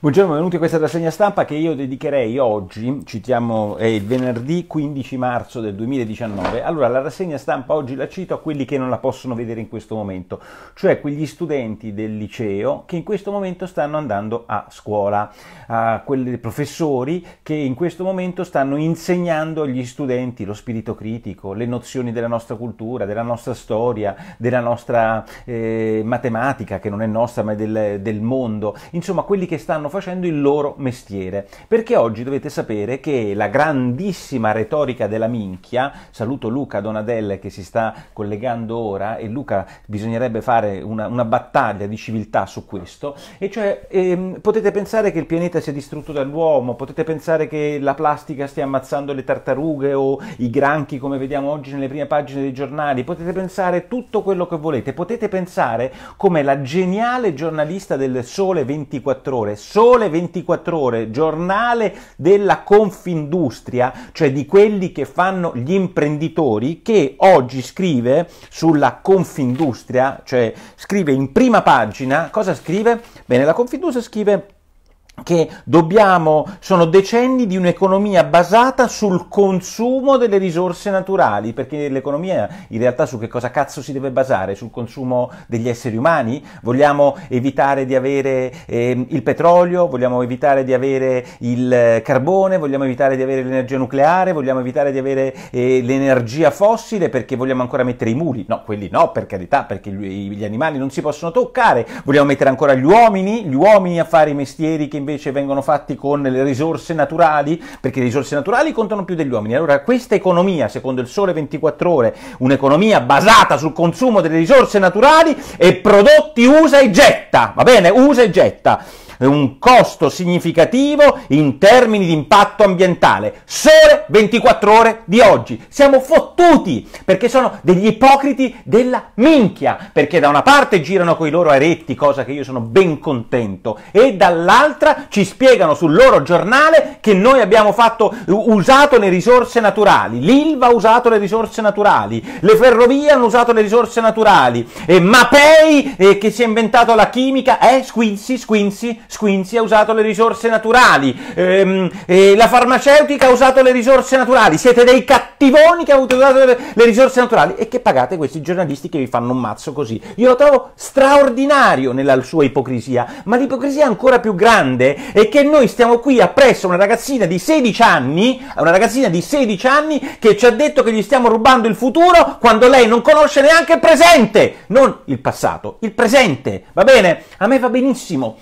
Buongiorno, benvenuti a questa rassegna stampa che io dedicherei oggi, citiamo, è il venerdì 15 marzo del 2019. Allora, la rassegna stampa oggi la cito a quelli che non la possono vedere in questo momento, cioè quegli studenti del liceo che in questo momento stanno andando a scuola, a quei professori che in questo momento stanno insegnando agli studenti lo spirito critico, le nozioni della nostra cultura, della nostra storia, della nostra eh, matematica, che non è nostra ma è del, del mondo, insomma quelli che stanno stanno facendo il loro mestiere. Perché oggi dovete sapere che la grandissima retorica della minchia, saluto Luca Donadelle che si sta collegando ora, e Luca bisognerebbe fare una, una battaglia di civiltà su questo, e cioè ehm, potete pensare che il pianeta sia distrutto dall'uomo, potete pensare che la plastica stia ammazzando le tartarughe o i granchi come vediamo oggi nelle prime pagine dei giornali, potete pensare tutto quello che volete, potete pensare come la geniale giornalista del Sole 24 ore, Sole 24 Ore, giornale della Confindustria, cioè di quelli che fanno gli imprenditori, che oggi scrive sulla Confindustria, cioè scrive in prima pagina, cosa scrive? Bene, la Confindustria scrive che dobbiamo, sono decenni di un'economia basata sul consumo delle risorse naturali, perché l'economia in realtà su che cosa cazzo si deve basare? Sul consumo degli esseri umani? Vogliamo evitare di avere eh, il petrolio, vogliamo evitare di avere il carbone, vogliamo evitare di avere l'energia nucleare, vogliamo evitare di avere eh, l'energia fossile perché vogliamo ancora mettere i muri? No, quelli no, per carità, perché gli animali non si possono toccare, vogliamo mettere ancora gli uomini, gli uomini a fare i mestieri che invece invece vengono fatti con le risorse naturali, perché le risorse naturali contano più degli uomini. Allora questa economia, secondo il Sole 24 ore, un'economia basata sul consumo delle risorse naturali e prodotti usa e getta, va bene? Usa e getta un costo significativo in termini di impatto ambientale. Sole 24 ore di oggi. Siamo fottuti perché sono degli ipocriti della minchia, perché da una parte girano con i loro aretti, cosa che io sono ben contento, e dall'altra ci spiegano sul loro giornale che noi abbiamo fatto, usato le risorse naturali, l'ILVA ha usato le risorse naturali, le ferrovie hanno usato le risorse naturali, e Mapei eh, che si è inventato la chimica, eh, squinzi, squinzi, Squinzi ha usato le risorse naturali, ehm, eh, la farmaceutica ha usato le risorse naturali, siete dei cattivoni che avete usato le, risorse naturali e che pagate questi giornalisti che vi fanno un mazzo così. Io lo trovo straordinario nella sua ipocrisia, ma l'ipocrisia ancora più grande è che noi stiamo qui appresso a una ragazzina di 16 anni, una ragazzina di 16 anni che ci ha detto che gli stiamo rubando il futuro quando lei non conosce neanche il presente, non il passato, il presente, va bene? A me va benissimo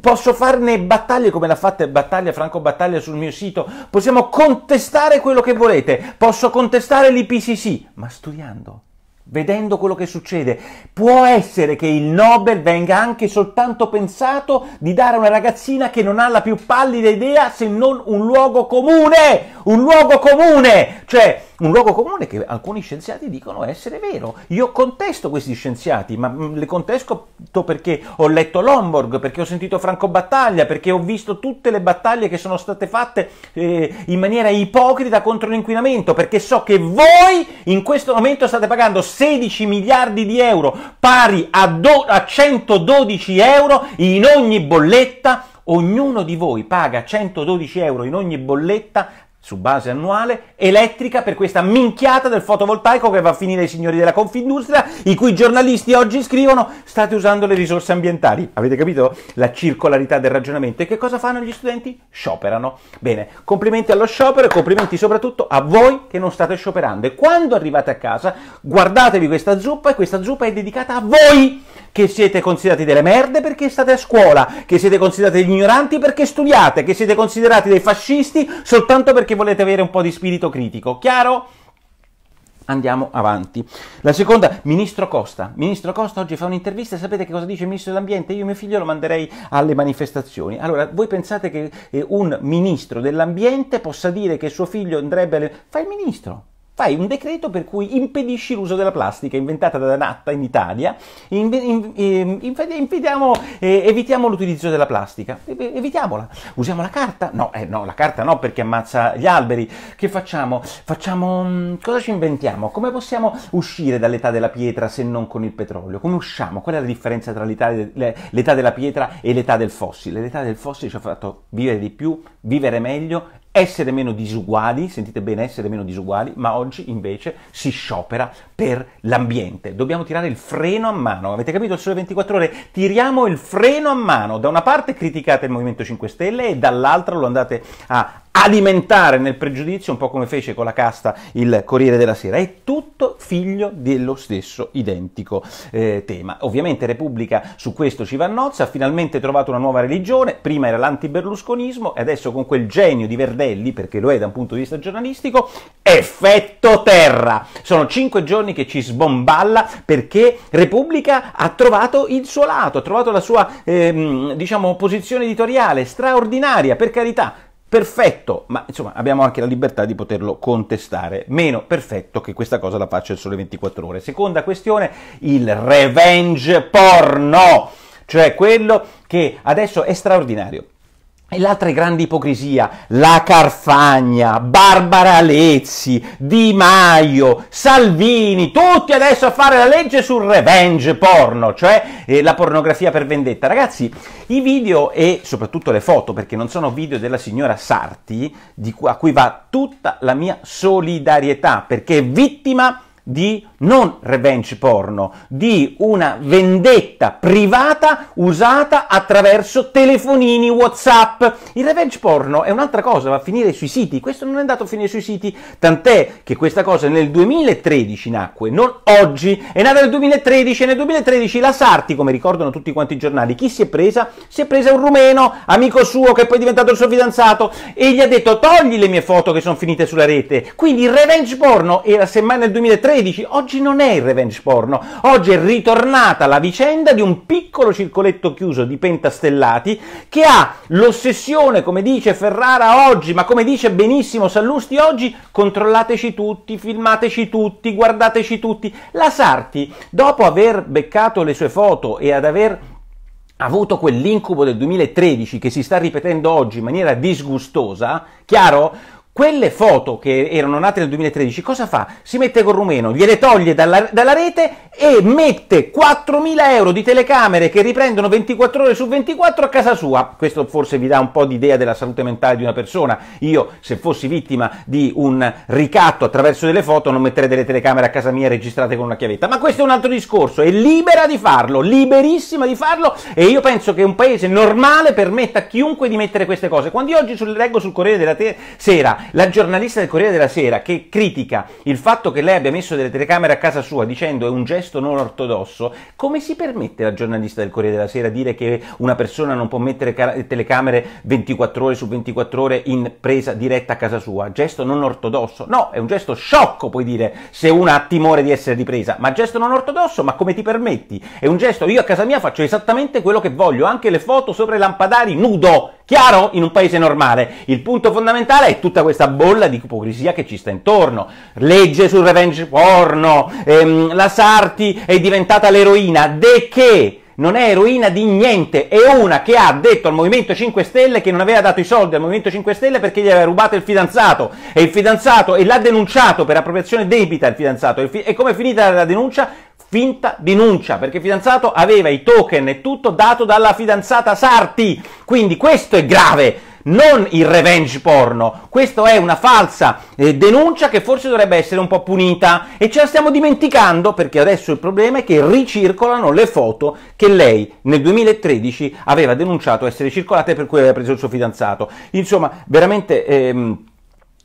posso farne battaglie come l'ha fatta Battaglia, Franco Battaglia sul mio sito, possiamo contestare quello che volete, posso contestare l'IPCC, ma studiando, vedendo quello che succede. Può essere che il Nobel venga anche soltanto pensato di dare a una ragazzina che non ha la più pallida idea se non un luogo comune, un luogo comune, cioè un luogo comune che alcuni scienziati dicono essere vero. Io contesto questi scienziati, ma mm, le contesto perché ho letto Lomborg, perché ho sentito Franco Battaglia, perché ho visto tutte le battaglie che sono state fatte eh, in maniera ipocrita contro l'inquinamento, perché so che voi in questo momento state pagando 16 miliardi di euro, pari a, do- a 112 euro in ogni bolletta ognuno di voi paga 112 euro in ogni bolletta su base annuale elettrica per questa minchiata del fotovoltaico che va a finire ai signori della Confindustria, i cui giornalisti oggi scrivono state usando le risorse ambientali. Avete capito la circolarità del ragionamento? E che cosa fanno gli studenti? Scioperano. Bene, complimenti allo sciopero e complimenti soprattutto a voi che non state scioperando. E quando arrivate a casa, guardatevi questa zuppa e questa zuppa è dedicata a voi che siete considerati delle merde perché state a scuola, che siete considerati degli ignoranti perché studiate, che siete considerati dei fascisti soltanto perché volete avere un po' di spirito critico, chiaro? Andiamo avanti. La seconda, Ministro Costa. Ministro Costa oggi fa un'intervista e sapete che cosa dice il Ministro dell'Ambiente? Io e mio figlio lo manderei alle manifestazioni. Allora, voi pensate che eh, un Ministro dell'Ambiente possa dire che suo figlio andrebbe alle... Fa il Ministro, fai un decreto per cui impedisci l'uso della plastica inventata da Natta in Italia, in, in, in, eh, evitiamo l'utilizzo della plastica, evitiamola, usiamo la carta, no, eh, no, la carta no perché ammazza gli alberi, che facciamo? Facciamo, mm, cosa ci inventiamo? Come possiamo uscire dall'età della pietra se non con il petrolio? Come usciamo? Qual è la differenza tra l'età della pietra e l'età del fossile? L'età del fossile ci ha fatto vivere di più, vivere meglio essere meno disuguali, sentite bene, essere meno disuguali, ma oggi invece si sciopera per l'ambiente. Dobbiamo tirare il freno a mano, avete capito? Il Sole 24 Ore, tiriamo il freno a mano. Da una parte criticate il Movimento 5 Stelle e dall'altra lo andate a alimentare nel pregiudizio, un po' come fece con la casta il Corriere della Sera. È tutto figlio dello stesso identico eh, tema. Ovviamente Repubblica su questo ci va nozze, ha finalmente trovato una nuova religione, prima era l'anti-berlusconismo e adesso con quel genio di Verdelli, perché lo è da un punto di vista giornalistico, effetto terra. Sono cinque giorni che ci sbomballa perché Repubblica ha trovato il suo lato, ha trovato la sua ehm, diciamo, posizione editoriale straordinaria, per carità, perfetto, ma insomma abbiamo anche la libertà di poterlo contestare. Meno perfetto che questa cosa la faccia il sole 24 ore. Seconda questione, il revenge porno, cioè quello che adesso è straordinario. E l'altra grande ipocrisia, la Carfagna, Barbara Lezzi, Di Maio, Salvini, tutti adesso a fare la legge sul revenge porno, cioè eh, la pornografia per vendetta. Ragazzi, i video e soprattutto le foto, perché non sono video della signora Sarti, cui, a cui va tutta la mia solidarietà, perché è vittima di non revenge porno, di una vendetta privata usata attraverso telefonini, Whatsapp. Il revenge porno è un'altra cosa, va a finire sui siti, questo non è andato a finire sui siti, tant'è che questa cosa nel 2013 nacque, non oggi, è nata nel 2013 e nel 2013 la Sarti, come ricordano tutti quanti i giornali, chi si è presa? Si è presa un rumeno, amico suo che è poi è diventato il suo fidanzato e gli ha detto togli le mie foto che sono finite sulla rete. Quindi il revenge porno era semmai nel 2013, oggi oggi non è il revenge porno, oggi è ritornata la vicenda di un piccolo circoletto chiuso di pentastellati che ha l'ossessione, come dice Ferrara oggi, ma come dice benissimo Sallusti oggi, controllateci tutti, filmateci tutti, guardateci tutti. La Sarti, dopo aver beccato le sue foto e ad aver avuto quell'incubo del 2013 che si sta ripetendo oggi in maniera disgustosa, chiaro? quelle foto che erano nate nel 2013, cosa fa? Si mette col rumeno, gliele toglie dalla, dalla rete e mette 4.000 euro di telecamere che riprendono 24 ore su 24 a casa sua. Questo forse vi dà un po' di idea della salute mentale di una persona. Io, se fossi vittima di un ricatto attraverso delle foto, non metterei delle telecamere a casa mia registrate con una chiavetta. Ma questo è un altro discorso, è libera di farlo, liberissima di farlo e io penso che un paese normale permetta a chiunque di mettere queste cose. Quando io oggi sul, leggo sul Corriere della Sera la giornalista del Corriere della Sera che critica il fatto che lei abbia messo delle telecamere a casa sua dicendo è un gesto non ortodosso, come si permette la giornalista del Corriere della Sera dire che una persona non può mettere telecamere 24 ore su 24 ore in presa diretta a casa sua? Gesto non ortodosso? No, è un gesto sciocco, puoi dire, se una ha timore di essere ripresa, ma gesto non ortodosso, ma come ti permetti? È un gesto, io a casa mia faccio esattamente quello che voglio, anche le foto sopra i lampadari nudo, Chiaro? In un paese normale. Il punto fondamentale è tutta questa bolla di ipocrisia che ci sta intorno. Legge sul revenge porno, ehm, la Sarti è diventata l'eroina. De che? non è eroina di niente, è una che ha detto al Movimento 5 Stelle che non aveva dato i soldi al Movimento 5 Stelle perché gli aveva rubato il fidanzato e il fidanzato e l'ha denunciato per appropriazione debita il fidanzato e, fi- e come è finita la denuncia? finta denuncia perché il fidanzato aveva i token e tutto dato dalla fidanzata Sarti. Quindi questo è grave, non il revenge porno. Questa è una falsa eh, denuncia che forse dovrebbe essere un po' punita e ce la stiamo dimenticando perché adesso il problema è che ricircolano le foto che lei nel 2013 aveva denunciato essere circolate per cui aveva preso il suo fidanzato. Insomma, veramente... Ehm,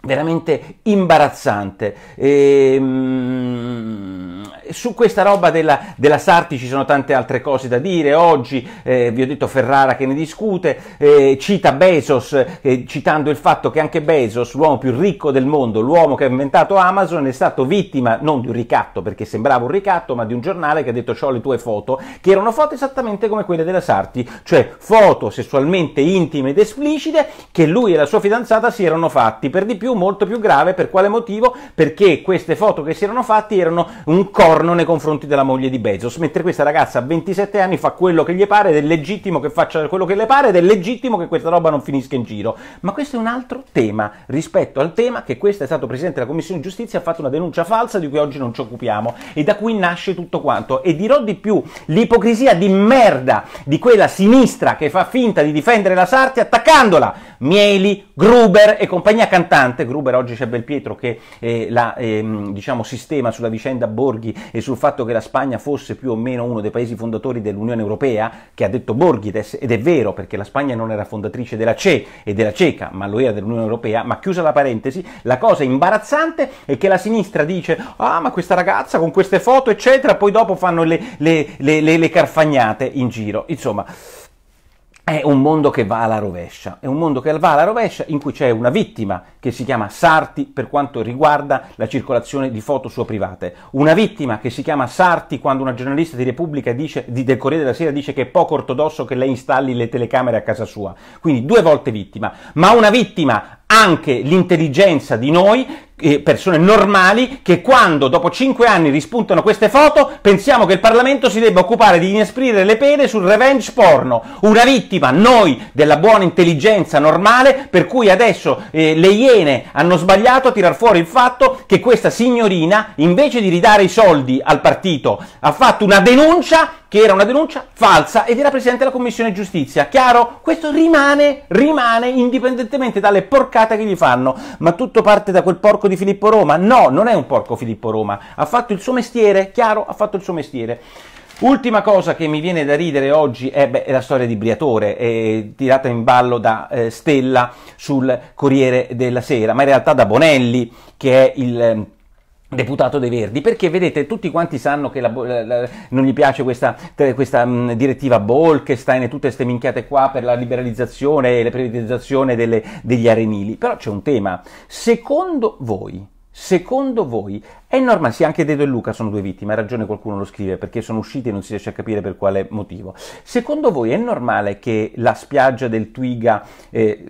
veramente imbarazzante. E, ehm, su questa roba della, della, Sarti ci sono tante altre cose da dire. Oggi eh, vi ho detto Ferrara che ne discute, eh, cita Bezos, eh, citando il fatto che anche Bezos, l'uomo più ricco del mondo, l'uomo che ha inventato Amazon, è stato vittima non di un ricatto, perché sembrava un ricatto, ma di un giornale che ha detto ho le tue foto, che erano foto esattamente come quelle della Sarti, cioè foto sessualmente intime ed esplicite che lui e la sua fidanzata si erano fatti, per di più molto più grave. Per quale motivo? Perché queste foto che si erano fatte erano un corno nei confronti della moglie di Bezos, mentre questa ragazza a 27 anni fa quello che gli pare, ed è legittimo che faccia quello che le pare, ed è legittimo che questa roba non finisca in giro. Ma questo è un altro tema rispetto al tema che questo è stato Presidente della Commissione Giustizia, ha fatto una denuncia falsa di cui oggi non ci occupiamo e da cui nasce tutto quanto. E dirò di più, l'ipocrisia di merda di quella sinistra che fa finta di difendere la Sarti attaccandola. Mieli, Gruber e compagnia cantante importante. Gruber oggi c'è Belpietro che eh, la, ehm, diciamo, sistema sulla vicenda Borghi e sul fatto che la Spagna fosse più o meno uno dei paesi fondatori dell'Unione Europea, che ha detto Borghi, ed è vero perché la Spagna non era fondatrice della CE e della CECA, ma lo era dell'Unione Europea, ma chiusa la parentesi, la cosa imbarazzante è che la sinistra dice ah ma questa ragazza con queste foto eccetera, poi dopo fanno le, le, le, le carfagnate in giro, insomma è un mondo che va alla rovescia, è un mondo che va alla rovescia in cui c'è una vittima che si chiama Sarti per quanto riguarda la circolazione di foto sue private, una vittima che si chiama Sarti quando una giornalista di Repubblica dice, di, del Corriere della Sera dice che è poco ortodosso che lei installi le telecamere a casa sua, quindi due volte vittima, ma una vittima anche l'intelligenza di noi persone normali che quando dopo cinque anni rispuntano queste foto pensiamo che il Parlamento si debba occupare di inesprire le pene sul revenge porno. Una vittima, noi, della buona intelligenza normale, per cui adesso eh, le iene hanno sbagliato a tirar fuori il fatto che questa signorina, invece di ridare i soldi al partito, ha fatto una denuncia che era una denuncia falsa ed era presidente della Commissione Giustizia. Chiaro? Questo rimane, rimane indipendentemente dalle porcate che gli fanno, ma tutto parte da quel porco di Filippo Roma? No, non è un porco Filippo Roma, ha fatto il suo mestiere, chiaro, ha fatto il suo mestiere. Ultima cosa che mi viene da ridere oggi eh beh, è la storia di Briatore, eh, tirata in ballo da eh, Stella sul Corriere della Sera, ma in realtà da Bonelli, che è il ehm, deputato dei Verdi, perché vedete tutti quanti sanno che la, la, la, non gli piace questa, questa mh, direttiva Bolkestein e tutte queste minchiate qua per la liberalizzazione e la privatizzazione delle, degli arenili, però c'è un tema, secondo voi, secondo voi, è normale, sì anche Dedo e Luca sono due vittime, ha ragione qualcuno lo scrive perché sono usciti e non si riesce a capire per quale motivo, secondo voi è normale che la spiaggia del Twiga... Eh,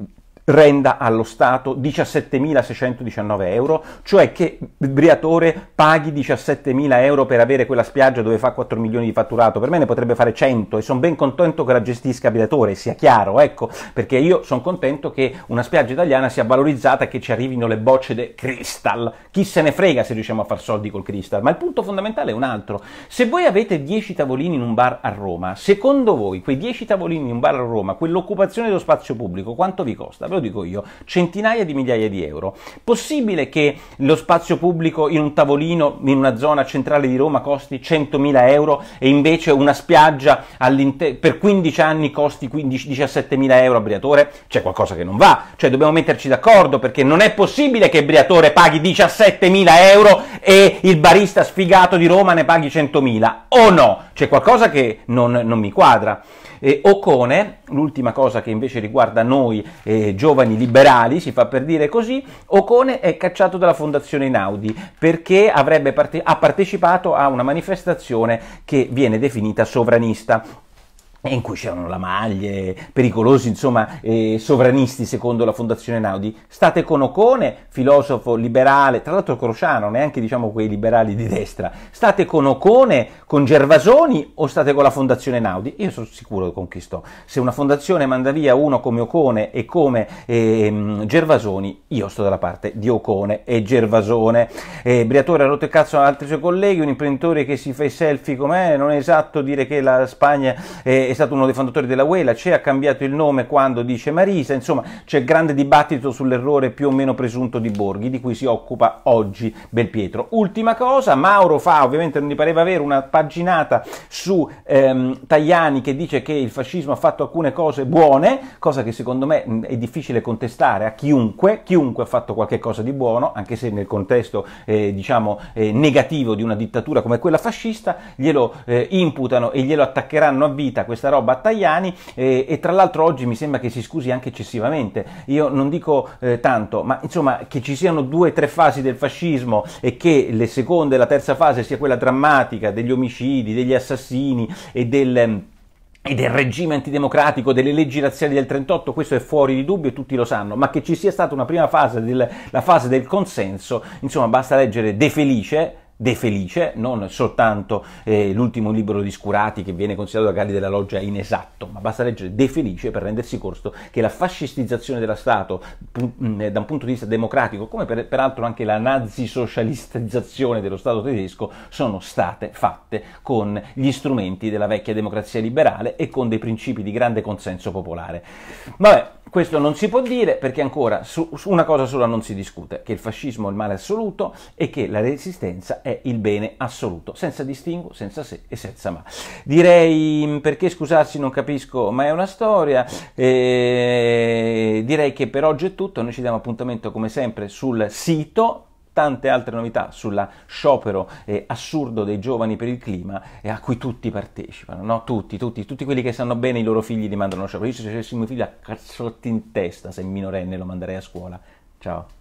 renda allo Stato 17.619 euro, cioè che Briatore paghi 17.000 euro per avere quella spiaggia dove fa 4 milioni di fatturato, per me ne potrebbe fare 100 e sono ben contento che la gestisca Briatore, sia chiaro, ecco, perché io sono contento che una spiaggia italiana sia valorizzata e che ci arrivino le bocce del Crystal, chi se ne frega se riusciamo a far soldi col Crystal, ma il punto fondamentale è un altro, se voi avete 10 tavolini in un bar a Roma, secondo voi quei 10 tavolini in un bar a Roma, quell'occupazione dello spazio pubblico, quanto vi costa? ve lo dico io, centinaia di migliaia di euro. Possibile che lo spazio pubblico in un tavolino in una zona centrale di Roma costi 100.000 euro e invece una spiaggia per 15 anni costi 17.000 euro a Briatore? C'è qualcosa che non va, cioè dobbiamo metterci d'accordo perché non è possibile che Briatore paghi 17.000 euro e il barista sfigato di Roma ne paghi 100.000, o no? C'è qualcosa che non, non mi quadra. Eh, Ocone, l'ultima cosa che invece riguarda noi eh, giovani liberali, si fa per dire così, Ocone è cacciato dalla fondazione Inaudi perché parte- ha partecipato a una manifestazione che viene definita sovranista in cui c'erano la maglia, pericolosi, insomma, eh, sovranisti secondo la Fondazione Naudi. State con Ocone, filosofo liberale, tra l'altro crociano, neanche diciamo quei liberali di destra. State con Ocone, con Gervasoni o state con la Fondazione Naudi? Io sono sicuro con chi sto. Se una fondazione manda via uno come Ocone e come eh, Gervasoni, io sto dalla parte di Ocone e Gervasone. Eh, Briatore ha rotto il cazzo ad altri suoi colleghi, un imprenditore che si fa i selfie com'è, non è esatto dire che la Spagna... Eh, è stato uno dei fondatori della UE, la CE ha cambiato il nome quando dice Marisa, insomma c'è grande dibattito sull'errore più o meno presunto di Borghi, di cui si occupa oggi Belpietro. Ultima cosa, Mauro fa, ovviamente non gli pareva avere una paginata su ehm, Tajani che dice che il fascismo ha fatto alcune cose buone, cosa che secondo me è difficile contestare a chiunque, chiunque ha fatto qualche cosa di buono, anche se nel contesto eh, diciamo, eh, negativo di una dittatura come quella fascista, glielo eh, imputano e glielo attaccheranno a vita questa questa roba a Tajani e, e tra l'altro oggi mi sembra che si scusi anche eccessivamente. Io non dico eh, tanto, ma insomma che ci siano due o tre fasi del fascismo e che le seconde e la terza fase sia quella drammatica degli omicidi, degli assassini e del ehm, e del regime antidemocratico, delle leggi razziali del 38, questo è fuori di dubbio e tutti lo sanno, ma che ci sia stata una prima fase, del, la fase del consenso, insomma basta leggere De Felice, De Felice, non soltanto eh, l'ultimo libro di Scurati che viene considerato da Galli della Loggia inesatto, ma basta leggere De Felice per rendersi conto che la fascistizzazione della Stato mh, mm, eh, da un punto di vista democratico, come per, peraltro anche la nazisocialistizzazione dello Stato tedesco, sono state fatte con gli strumenti della vecchia democrazia liberale e con dei principi di grande consenso popolare. Vabbè, questo non si può dire perché ancora su, su una cosa sola non si discute, che il fascismo è il male assoluto e che la resistenza è è il bene assoluto, senza distinguo, senza se e senza ma. Direi, mm, perché scusarsi non capisco, ma è una storia, eh, direi che per oggi è tutto, noi ci diamo appuntamento come sempre sul sito tante altre novità sulla sciopero eh, assurdo dei giovani per il clima eh, a cui tutti partecipano, no? Tutti, tutti, tutti quelli che sanno bene i loro figli li mandano a sciopero. Io se avessi mio figlio a cazzotti in testa se minorenne lo manderei a scuola. Ciao.